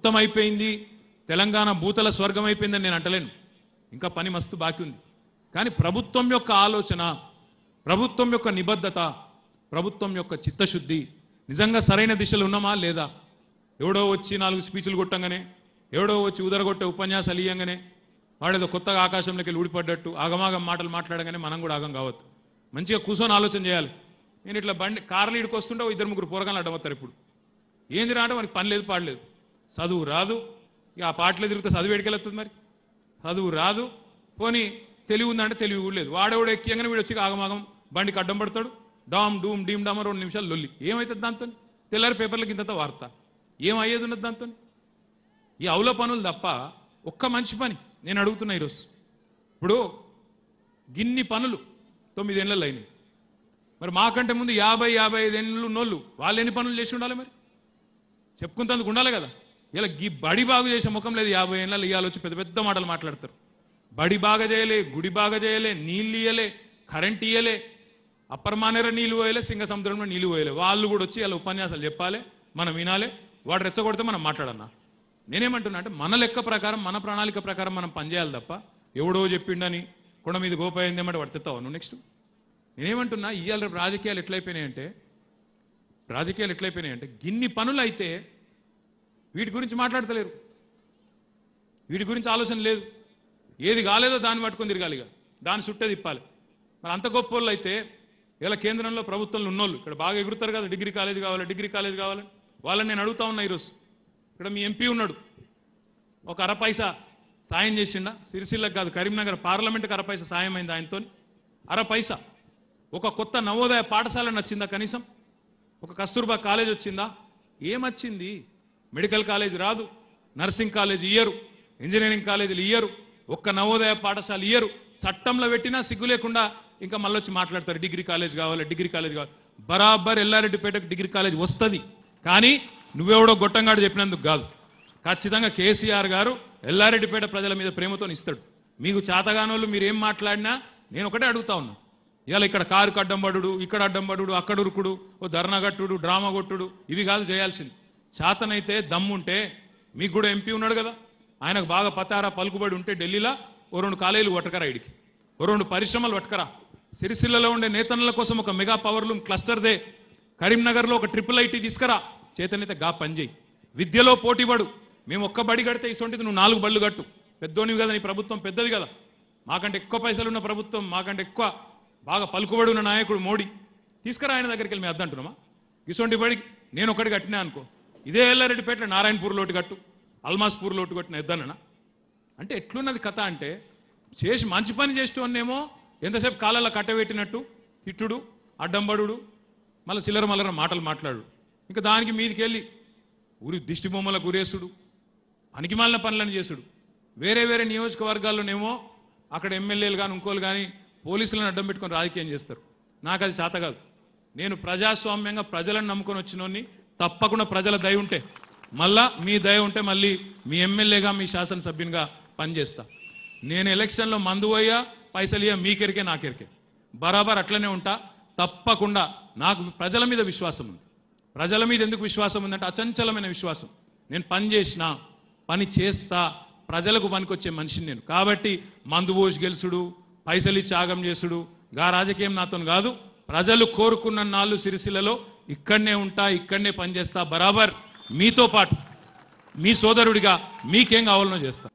మొత్తం అయిపోయింది తెలంగాణ భూతల స్వర్గం అయిపోయిందని నేను అంటలేను ఇంకా పని మస్తు బాకీ ఉంది కానీ ప్రభుత్వం యొక్క ఆలోచన ప్రభుత్వం యొక్క నిబద్ధత ప్రభుత్వం యొక్క చిత్తశుద్ధి నిజంగా సరైన దిశలో ఉన్నామా లేదా ఎవడో వచ్చి నాలుగు స్పీచ్లు కొట్టంగానే ఎవడో వచ్చి ఉదరగొట్టే ఉపన్యాసాలు ఇయ్యంగానే వాడేదో కొత్తగా ఆకాశంలోకి వెళ్ళి ఊడిపడ్డట్టు ఆగమాగం మాటలు మాట్లాడగానే మనం కూడా ఆగం కావద్దు మంచిగా కూర్చొని ఆలోచన చేయాలి నేను ఇట్లా బండి కార్లు ఇడికి వస్తుంటే ఇద్దరు ముగ్గురు పూరగాలు అడ్డమవుతారు ఇప్పుడు ఏంది తిరాటం మనకి పని లేదు పాడలేదు చదువు రాదు ఇక ఆ పాటలు తిరిగితే చదువు ఎడికెళ్ళొస్తుంది మరి చదువు రాదు పోనీ తెలివి ఉందంటే తెలివి కూడా లేదు వాడేవాడు ఎక్కియంగానే వీడు వచ్చి ఆగమాగం బండికి అడ్డం పడతాడు డామ్ డూమ్ డీమ్ డామ్ రెండు నిమిషాలు లొల్లి ఏమవుతుంది దాంతో తెల్లారి పేపర్లకి ఇంత వార్త ఏమయ్యేది ఉన్నది దాంతో ఈ అవుల పనులు తప్ప ఒక్క మంచి పని నేను అడుగుతున్నా ఈరోజు ఇప్పుడు గిన్ని పనులు తొమ్మిదేళ్ళలో అయినాయి మరి మాకంటే ముందు యాభై యాభై ఐదు ఏళ్ళు నోళ్ళు వాళ్ళు ఎన్ని పనులు చేసి ఉండాలి మరి చెప్పుకుంటందుకు ఉండాలి కదా ఇలా గీ బడి బాగు చేసే ముఖం లేదు యాభై ఏళ్ళు ఇవాళ వచ్చి పెద్ద పెద్ద మాటలు మాట్లాడతారు బడి బాగా చేయలే గుడి బాగా చేయలే నీళ్ళు ఇయ్యలే కరెంట్ ఇయ్యలే అప్పర్మానేర నీళ్ళు పోయలే సింగ సముద్రంలో నీళ్ళు పోయలే వాళ్ళు కూడా వచ్చి ఇలా ఉపన్యాసాలు చెప్పాలి మనం వినాలి వాడు రెచ్చగొడితే మనం మాట్లాడన్నా నేనేమంటున్నా అంటే మన లెక్క ప్రకారం మన ప్రణాళిక ప్రకారం మనం పనిచేయాలి తప్ప ఎవడో చెప్పిండని కొండ మీద గోపోయింది ఏమంటే పడుతున్నావు నువ్వు నెక్స్ట్ నేనేమంటున్నా ఇవాళ రాజకీయాలు అంటే రాజకీయాలు అంటే గిన్ని పనులు అయితే వీటి గురించి మాట్లాడతలేరు వీటి గురించి ఆలోచన లేదు ఏది కాలేదో దాన్ని పట్టుకొని ఇక దాన్ని చుట్టే తిప్పాలి మరి అంత గొప్ప వాళ్ళు అయితే ఇలా కేంద్రంలో ప్రభుత్వంలో ఉన్నోళ్ళు ఇక్కడ బాగా ఎగురుతారు కదా డిగ్రీ కాలేజ్ కావాలి డిగ్రీ కాలేజ్ కావాలి వాళ్ళని నేను అడుగుతా ఉన్నా ఈరోజు ఇక్కడ మీ ఎంపీ ఉన్నాడు ఒక అరపైసా సాయం చేసిండా సిరిసిల్లకు కాదు కరీంనగర్ పార్లమెంట్కి పైసా సాయం అయింది ఆయనతో అరపైసా ఒక కొత్త నవోదయ పాఠశాల నచ్చిందా కనీసం ఒక కస్తూర్బా కాలేజ్ వచ్చిందా ఏమొచ్చింది మెడికల్ కాలేజ్ రాదు నర్సింగ్ కాలేజ్ ఇయ్యరు ఇంజనీరింగ్ కాలేజీలు ఇయ్యరు ఒక్క నవోదయ పాఠశాల ఇయ్యరు చట్టంలో పెట్టినా సిగ్గు లేకుండా ఇంకా మళ్ళీ వచ్చి మాట్లాడతారు డిగ్రీ కాలేజ్ కావాలి డిగ్రీ కాలేజ్ కావాలి బరాబర్ ఎల్లారెడ్డిపేటకు డిగ్రీ కాలేజ్ వస్తుంది కానీ నువ్వెవడో గొట్టంగాడు చెప్పినందుకు కాదు ఖచ్చితంగా కేసీఆర్ గారు ఎల్లారెడ్డిపేట ప్రజల మీద ప్రేమతో ఇస్తాడు మీకు చాతగానోళ్ళు మీరు ఏం మాట్లాడినా నేను ఒకటే అడుగుతా ఉన్నా ఇవాళ ఇక్కడ కారుకు అడ్డం ఇక్కడ అడ్డంబడు అక్కడ ఉరుకుడు ఓ ధర్నాగట్టుడు డ్రామా కొట్టుడు ఇవి కాదు చేయాల్సింది చేతనైతే దమ్ముంటే మీకు కూడా ఎంపీ ఉన్నాడు కదా ఆయనకు బాగా పతారా పలుకుబడి ఉంటే ఢిల్లీలో ఓ రెండు కాలేజీలు పట్టకరా ఇడికి ఓ రెండు పరిశ్రమలు పట్టకరా సిరిసిల్లలో ఉండే నేతన్నుల కోసం ఒక మెగా పవర్ లూమ్ క్లస్టర్దే కరీంనగర్లో ఒక ట్రిపుల్ ఐటీ తీసుకురా చేతనైతే గా పనిచేయి విద్యలో పోటీపడు మేము ఒక్క బడి కడితే ఇటువంటిది నువ్వు నాలుగు బళ్ళు కట్టు పెద్దోనివి కదా నీ ప్రభుత్వం పెద్దది కదా మాకంటే ఎక్కువ పైసలు ఉన్న ప్రభుత్వం మాకంటే ఎక్కువ బాగా పలుకుబడి ఉన్న నాయకుడు మోడీ తీసుకురా ఆయన దగ్గరికి వెళ్ళి మేము అద్దంటున్నామా ఇటువంటి బడికి నేను ఒకటి కట్టినా అనుకో ఇదే ఎల్లారెడ్డిపేట నారాయణపూర్ లోటు కట్టు అల్మాస్పూర్ లోటు కట్టు ఇద్దనన అంటే ఎట్లున్నది కథ అంటే చేసి మంచి పని చేసేటోన్నేమో ఎంతసేపు కాళ్ళలో కట్టబెట్టినట్టు తిట్టుడు అడ్డంబడు మళ్ళీ చిల్లర మల్లర మాటలు మాట్లాడు ఇంకా దానికి మీదికి వెళ్ళి ఉరి దిష్టి బొమ్మల గురేసుడు పనికిమాలిన పనులను చేసుడు వేరే వేరే నియోజకవర్గాల్లోనేమో అక్కడ ఎమ్మెల్యేలు కానీ ఇంకోళ్ళు కానీ పోలీసులను అడ్డం పెట్టుకొని రాజకీయం చేస్తారు నాకు అది చేత కాదు నేను ప్రజాస్వామ్యంగా ప్రజలను నమ్ముకొని వచ్చినోని తప్పకుండా ప్రజల దయ ఉంటే మళ్ళా మీ దయ ఉంటే మళ్ళీ మీ ఎమ్మెల్యేగా మీ శాసనసభ్యునిగా పనిచేస్తా నేను ఎలక్షన్లో మందు పోయా పైసలు ఇయ్యా మీకెరికే నాకెరికే బరాబర్ అట్లనే ఉంటా తప్పకుండా నాకు ప్రజల మీద విశ్వాసం ఉంది ప్రజల మీద ఎందుకు విశ్వాసం ఉందంటే అచంచలమైన విశ్వాసం నేను పని చేసిన పని చేస్తా ప్రజలకు పనికొచ్చే మనిషిని నేను కాబట్టి మందు పోసి గెలుసుడు పైసలు ఇచ్చి ఆగం చేసుడు గా రాజకీయం నాతో కాదు ప్రజలు కోరుకున్న నాళ్ళు సిరిసిల్లలో ఇక్కడనే ఉంటా ఇక్కడనే పనిచేస్తా బరాబర్ మీతో పాటు మీ సోదరుడిగా మీకేం కావాలనో చేస్తా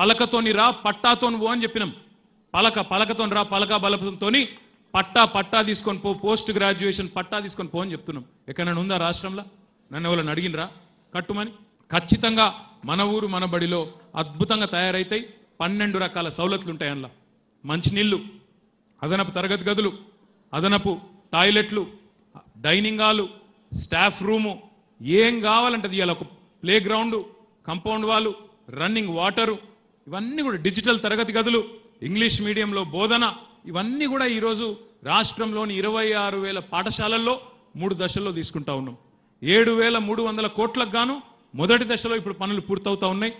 పలకతోని రా పట్టాతో పో అని చెప్పినాం పలక పలకతోని రా పలక బలతో పట్టా పట్టా తీసుకొని పో పోస్ట్ గ్రాడ్యుయేషన్ పట్టా తీసుకొని పో అని చెప్తున్నాం ఎక్కడైనా ఉందా రాష్ట్రంలో నన్ను ఎవరైనా అడిగినరా కట్టుమని ఖచ్చితంగా మన ఊరు మన బడిలో అద్భుతంగా తయారైతాయి పన్నెండు రకాల సౌలతులు ఉంటాయి అందులో మంచినీళ్ళు అదనపు తరగతి గదులు అదనపు టాయిలెట్లు డైనింగ్ హాలు స్టాఫ్ రూము ఏం కావాలంటే ఇవాళ ఒక ప్లే గ్రౌండ్ కంపౌండ్ వాళ్ళు రన్నింగ్ వాటరు ఇవన్నీ కూడా డిజిటల్ తరగతి గదులు ఇంగ్లీష్ మీడియంలో బోధన ఇవన్నీ కూడా ఈరోజు రాష్ట్రంలోని ఇరవై ఆరు వేల పాఠశాలల్లో మూడు దశల్లో తీసుకుంటా ఉన్నాం ఏడు వేల మూడు వందల కోట్లకు గాను మొదటి దశలో ఇప్పుడు పనులు పూర్తవుతా ఉన్నాయి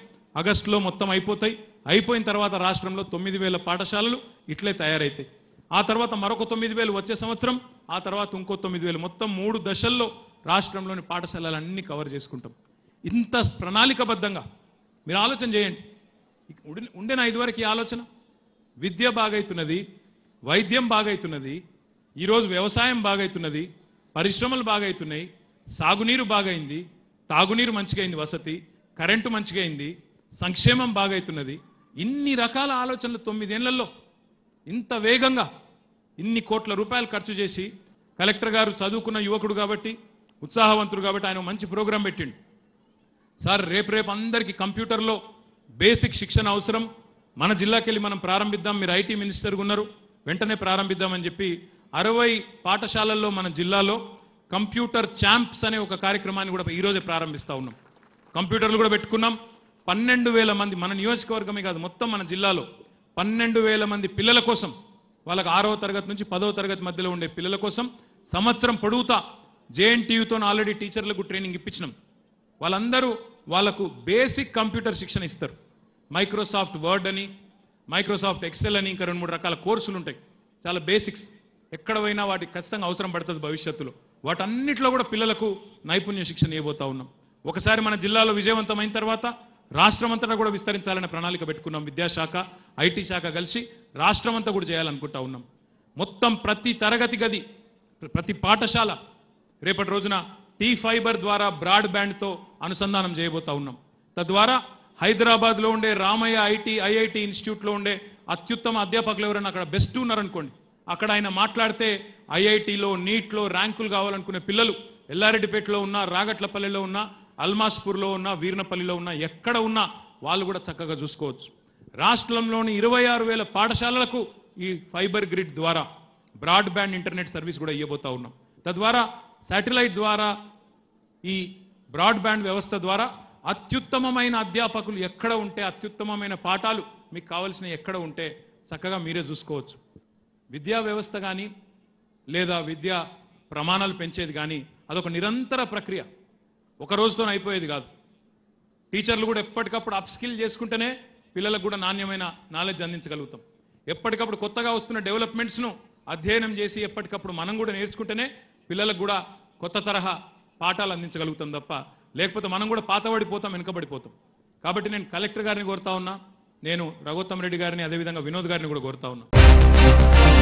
ఆగస్టులో మొత్తం అయిపోతాయి అయిపోయిన తర్వాత రాష్ట్రంలో తొమ్మిది వేల పాఠశాలలు ఇట్లే తయారవుతాయి ఆ తర్వాత మరొక తొమ్మిది వేలు వచ్చే సంవత్సరం ఆ తర్వాత ఇంకో తొమ్మిది వేలు మొత్తం మూడు దశల్లో రాష్ట్రంలోని పాఠశాలలన్నీ కవర్ చేసుకుంటాం ఇంత ప్రణాళికబద్ధంగా మీరు ఆలోచన చేయండి ఉండేనా ఇదివరకు ఈ ఆలోచన విద్య బాగైతున్నది వైద్యం బాగైతున్నది ఈరోజు వ్యవసాయం బాగైతున్నది పరిశ్రమలు బాగైతున్నాయి సాగునీరు బాగైంది తాగునీరు మంచిగైంది వసతి కరెంటు మంచిగైంది సంక్షేమం బాగైతున్నది ఇన్ని రకాల ఆలోచనలు తొమ్మిదేళ్లలో ఇంత వేగంగా ఇన్ని కోట్ల రూపాయలు ఖర్చు చేసి కలెక్టర్ గారు చదువుకున్న యువకుడు కాబట్టి ఉత్సాహవంతుడు కాబట్టి ఆయన మంచి ప్రోగ్రాం పెట్టిండు సార్ రేపు రేపు అందరికీ కంప్యూటర్లో బేసిక్ శిక్షణ అవసరం మన జిల్లాకెళ్ళి మనం ప్రారంభిద్దాం మీరు ఐటీ మినిస్టర్గా ఉన్నారు వెంటనే ప్రారంభిద్దామని చెప్పి అరవై పాఠశాలల్లో మన జిల్లాలో కంప్యూటర్ ఛాంప్స్ అనే ఒక కార్యక్రమాన్ని కూడా ఈరోజే ప్రారంభిస్తూ ఉన్నాం కంప్యూటర్లు కూడా పెట్టుకున్నాం పన్నెండు వేల మంది మన నియోజకవర్గమే కాదు మొత్తం మన జిల్లాలో పన్నెండు వేల మంది పిల్లల కోసం వాళ్ళకి ఆరో తరగతి నుంచి పదో తరగతి మధ్యలో ఉండే పిల్లల కోసం సంవత్సరం పొడుగుతా జేఎన్టీయూతో ఆల్రెడీ టీచర్లకు ట్రైనింగ్ ఇప్పించినాం వాళ్ళందరూ వాళ్ళకు బేసిక్ కంప్యూటర్ శిక్షణ ఇస్తారు మైక్రోసాఫ్ట్ వర్డ్ అని మైక్రోసాఫ్ట్ ఎక్సెల్ అని ఇంకా రెండు మూడు రకాల కోర్సులు ఉంటాయి చాలా బేసిక్స్ ఎక్కడ పోయినా వాటికి ఖచ్చితంగా అవసరం పడుతుంది భవిష్యత్తులో వాటన్నిటిలో కూడా పిల్లలకు నైపుణ్య శిక్షణ ఇవ్వబోతా ఉన్నాం ఒకసారి మన జిల్లాలో విజయవంతమైన తర్వాత రాష్ట్రం కూడా విస్తరించాలనే ప్రణాళిక పెట్టుకున్నాం విద్యాశాఖ ఐటీ శాఖ కలిసి రాష్ట్రం అంతా కూడా చేయాలనుకుంటా ఉన్నాం మొత్తం ప్రతి తరగతి గది ప్రతి పాఠశాల రేపటి రోజున టీ ఫైబర్ ద్వారా బ్రాడ్బ్యాండ్తో అనుసంధానం చేయబోతా ఉన్నాం తద్వారా హైదరాబాద్లో ఉండే రామయ్య ఐటీ ఐఐటి ఇన్స్టిట్యూట్లో ఉండే అత్యుత్తమ అధ్యాపకులు ఎవరైనా అక్కడ బెస్ట్ ఉన్నారనుకోండి అక్కడ ఆయన మాట్లాడితే ఐఐటిలో నీట్లో ర్యాంకులు కావాలనుకునే పిల్లలు ఎల్లారెడ్డిపేటలో ఉన్న రాగట్లపల్లిలో ఉన్న అల్మాస్పూర్లో ఉన్నా వీర్నపల్లిలో ఉన్నా ఎక్కడ ఉన్నా వాళ్ళు కూడా చక్కగా చూసుకోవచ్చు రాష్ట్రంలోని ఇరవై ఆరు వేల పాఠశాలలకు ఈ ఫైబర్ గ్రిడ్ ద్వారా బ్రాడ్బ్యాండ్ ఇంటర్నెట్ సర్వీస్ కూడా ఇవ్వబోతా ఉన్నాం తద్వారా శాటిలైట్ ద్వారా ఈ బ్రాడ్బ్యాండ్ వ్యవస్థ ద్వారా అత్యుత్తమమైన అధ్యాపకులు ఎక్కడ ఉంటే అత్యుత్తమమైన పాఠాలు మీకు కావలసిన ఎక్కడ ఉంటే చక్కగా మీరే చూసుకోవచ్చు విద్యా వ్యవస్థ కానీ లేదా విద్యా ప్రమాణాలు పెంచేది కానీ అదొక నిరంతర ప్రక్రియ ఒక రోజుతో అయిపోయేది కాదు టీచర్లు కూడా ఎప్పటికప్పుడు అప్స్కిల్ చేసుకుంటేనే పిల్లలకు కూడా నాణ్యమైన నాలెడ్జ్ అందించగలుగుతాం ఎప్పటికప్పుడు కొత్తగా వస్తున్న డెవలప్మెంట్స్ను అధ్యయనం చేసి ఎప్పటికప్పుడు మనం కూడా నేర్చుకుంటేనే పిల్లలకు కూడా కొత్త తరహా పాఠాలు అందించగలుగుతాం తప్ప లేకపోతే మనం కూడా పాతబడిపోతాం వెనుకబడిపోతాం కాబట్టి నేను కలెక్టర్ గారిని కోరుతా ఉన్నా నేను రఘోత్తం రెడ్డి గారిని అదేవిధంగా వినోద్ గారిని కూడా కోరుతా ఉన్నా